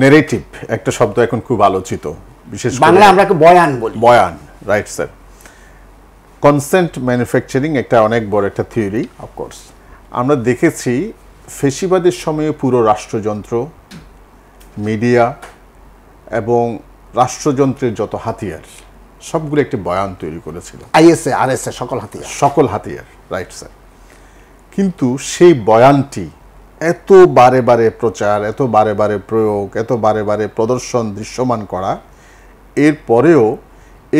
narrative একটা শব্দ এখন খুব আলোচিত বিশেষ বাংলা আমরা বয়ান বলি বয়ান রাইট স্যার কনসেন্ট ম্যানুফ্যাকচারিং একটা অনেক বড় একটা থিওরি অফকোর্স আমরা দেখেছি ফেসিবাদের সময়ে পুরো রাষ্ট্রযন্ত্র মিডিয়া এবং রাষ্ট্রযন্ত্রের যত হাতিয়ার সবগুলো একটি বয়ান তৈরি করেছিল আইএসএ আরএসএ সকল হাতিয়ার সকল হাতিয়ার রাইট স্যার কিন্তু সেই বয়ানটি এত বারে বারে প্রচার এত বারে বারে প্রয়োগ এত বারে বারে প্রদর্শন দৃশ্যমান করা এর পরেও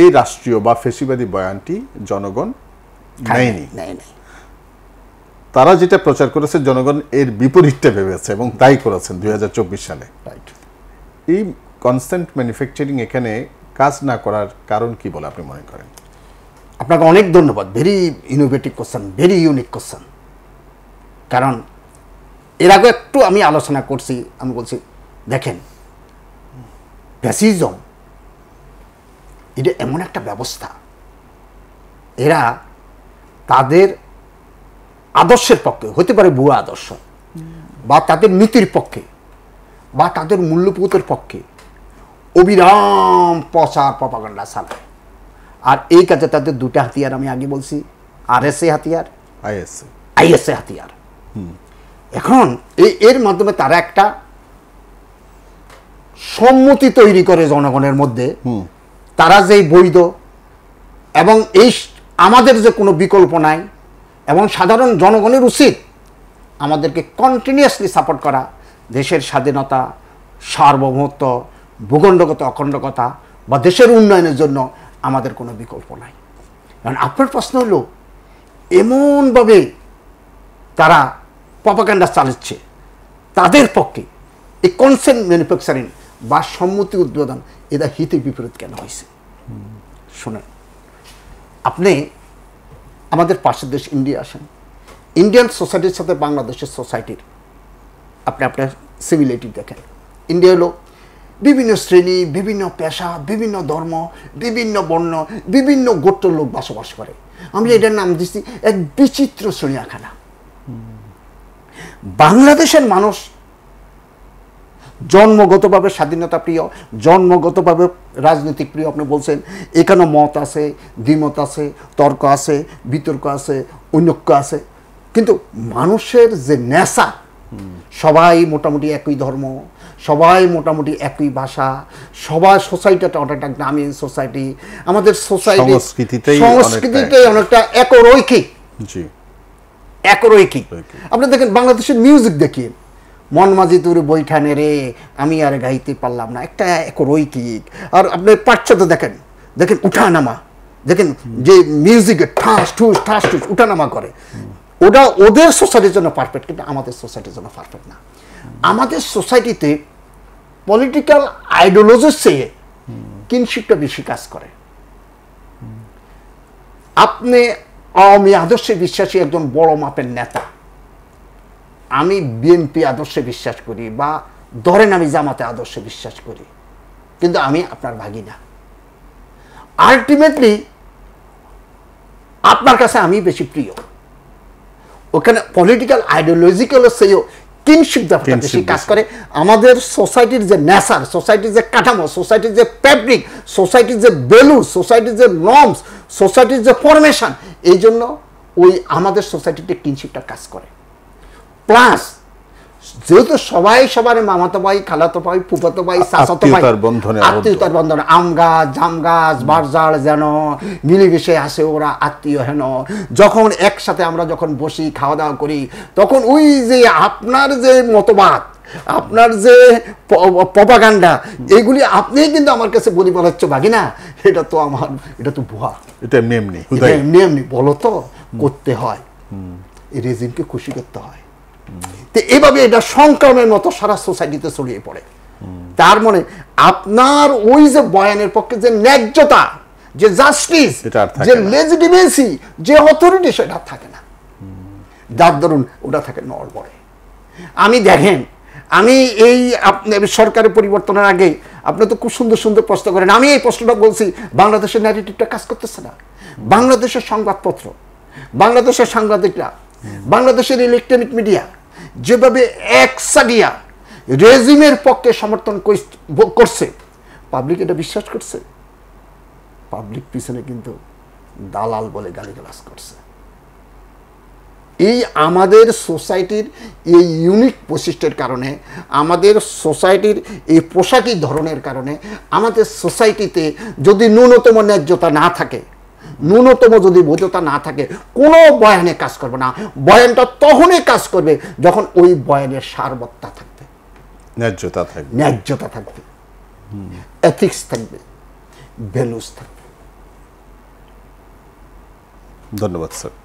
এই রাষ্ট্রীয় বা ফেসিবাদী বয়ানটি জনগণ নেয়নি তারা যেটা প্রচার করেছে জনগণ এর বিপরীতটা ভেবেছে এবং তাই করেছেন দুই সালে এই কনস্ট্যান্ট ম্যানুফ্যাকচারিং এখানে কাজ না করার কারণ কি বলে আপনি মনে করেন আপনাকে অনেক ধন্যবাদ very innovative question very unique question কারণ এর আগে একটু আমি আলোচনা করছি আমি বলছি দেখেন ফ্যাসিজম এটা এমন একটা ব্যবস্থা এরা তাদের আদর্শের পক্ষে হতে পারে ভুয়া আদর্শ বা তাদের নীতির পক্ষে বা তাদের মূল্যবোধের পক্ষে অবিরাম প্রচার পপাগান্ডা চালায় আর এই কাজে তাদের দুটা হাতিয়ার আমি আগে বলছি আরএসএ হাতিয়ার আইএসএ আইএসএ হাতিয়ার এখন এই এর মাধ্যমে তারা একটা সম্মতি তৈরি করে জনগণের মধ্যে তারা যেই বৈধ এবং এই আমাদের যে কোনো বিকল্প নাই এবং সাধারণ জনগণের উচিত আমাদেরকে কন্টিনিউয়াসলি সাপোর্ট করা দেশের স্বাধীনতা সার্বভৌমত্ব ভূখণ্ডগত অখণ্ডকতা বা দেশের উন্নয়নের জন্য আমাদের কোনো বিকল্প নাই কারণ আপনার প্রশ্ন হলো এমনভাবে তারা প্রপাগান্ডা চালাচ্ছে তাদের পক্ষে এই কনসেন্ট ম্যানুফ্যাকচারিং বা সম্মতি উদ্বোধন এটা হিতে বিপরীত কেন হয়েছে শোনেন আপনি আমাদের পাশের দেশ ইন্ডিয়া আসেন ইন্ডিয়ান সোসাইটির সাথে বাংলাদেশের সোসাইটির আপনি আপনার সিমিলারিটি দেখেন ইন্ডিয়া হলো বিভিন্ন শ্রেণী বিভিন্ন পেশা বিভিন্ন ধর্ম বিভিন্ন বর্ণ বিভিন্ন গোত্র লোক বসবাস করে আমি এটার নাম দিচ্ছি এক বিচিত্র শ্রেণী আখানা বাংলাদেশের মানুষ জন্মগতভাবে স্বাধীনতা প্রিয় জন্মগতভাবে রাজনৈতিক প্রিয় আপনি বলছেন এখানে মত আছে দ্বিমত আছে তর্ক আছে বিতর্ক আছে ঐনক্য আছে কিন্তু মানুষের যে নেশা সবাই মোটামুটি একই ধর্ম সবাই মোটামুটি একই ভাষা সবাই সোসাইটিটা অনেকটা গ্রামীণ সোসাইটি আমাদের সোসাইটি সংস্কৃতিতে অনেকটা একরৈখিক জি একরৈকিক আপনি দেখেন বাংলাদেশের মিউজিক দেখি মন মাঝি তোর বৈঠানে রে আমি আর গাইতে পারলাম না একটা একরৈকিক আর আপনি পাশ্চাত্য দেখেন দেখেন উঠানামা দেখেন যে মিউজিক ঠাস ঠুস ঠাস ঠুস উঠানামা করে ওটা ওদের সোসাইটির জন্য পারফেক্ট কিন্তু আমাদের সোসাইটির জন্য পারফেক্ট না আমাদের সোসাইটিতে পলিটিক্যাল আইডিওলজির চেয়ে কিনশিপটা বেশি কাজ করে আপনি আওয়ামী আদর্শে বিশ্বাসী একজন বড় মাপের নেতা আমি বিএনপি আদর্শে বিশ্বাস করি বা ধরেন আমি জামাতে আদর্শে বিশ্বাস করি কিন্তু আমি আপনার ভাগি না আলটিমেটলি আপনার কাছে আমি বেশি প্রিয় ওখানে পলিটিক্যাল আইডিওলজিক্যালের সেও কিনশিপ ব্যাপারটা সে কাজ করে আমাদের সোসাইটির যে নেশার সোসাইটির যে কাঠামো সোসাইটির যে ফ্যাব্রিক সোসাইটির যে বেলু সোসাইটির যে নর্মস সোসাইটির যে ফরমেশান এই জন্য ওই আমাদের সোসাইটিতে কিনশিপটা কাজ করে প্লাস যেহেতু সবাই সবার মামাতো ভাই খালাতো ভাই ফুফাতো ভাই শাসাতো ভাই আত্মীয়তার বন্ধনে আম গাছ জাম গাছ বারজাল যেন মিলেমিশে আসে ওরা আত্মীয় হেন যখন একসাথে আমরা যখন বসি খাওয়া দাওয়া করি তখন ওই যে আপনার যে মতবাদ আপনার যে প্রপাগান্ডা এইগুলি আপনি কিন্তু আমার কাছে বলি বলা হচ্ছে না এটা তো আমার এটা তো ভুয়া এটা এমনি এমনি এমনি এমনি বলো তো করতে হয় এই রেজিমকে খুশি করতে হয় তো এভাবে এটা সংক্রমের মতো সারা সোসাইটিতে ছড়িয়ে পড়ে তার মানে আপনার ওই যে বয়ানের পক্ষে যে ন্যায্যতা যে জাস্টিস যে লেজিটিমেসি যে অথরিটি সেটা থাকে না যার ধরুন ওটা থাকে নড়বড়ে আমি দেখেন আমি এই সরকারের পরিবর্তনের আগে আপনি তো খুব সুন্দর সুন্দর প্রশ্ন করেন আমি এই প্রশ্নটা বলছি বাংলাদেশের ন্যারেটিভটা কাজ করতেছে না বাংলাদেশের সংবাদপত্র বাংলাদেশের সাংবাদিকরা বাংলাদেশের ইলেকট্রনিক মিডিয়া যেভাবে একসাগিয়া রেজিমের পক্ষে সমর্থন করছে পাবলিক এটা বিশ্বাস করছে পাবলিক পিছনে কিন্তু দালাল বলে গালাস করছে এই আমাদের সোসাইটির এই ইউনিক বৈশিষ্ট্যের কারণে আমাদের সোসাইটির এই পোশাকি ধরনের কারণে আমাদের সোসাইটিতে যদি ন্যূনতম ন্যায্যতা না থাকে ন্যূনতম যদি বৈধতা না থাকে কোনো বয়ানে কাজ করবে না বয়ানটা তখনই কাজ করবে যখন ওই বয়ানের সারবত্তা থাকবে ন্যায্যতা থাকবে ন্যায্যতা থাকবে এথিক্স থাকবে ভ্যালুস থাকবে ধন্যবাদ স্যার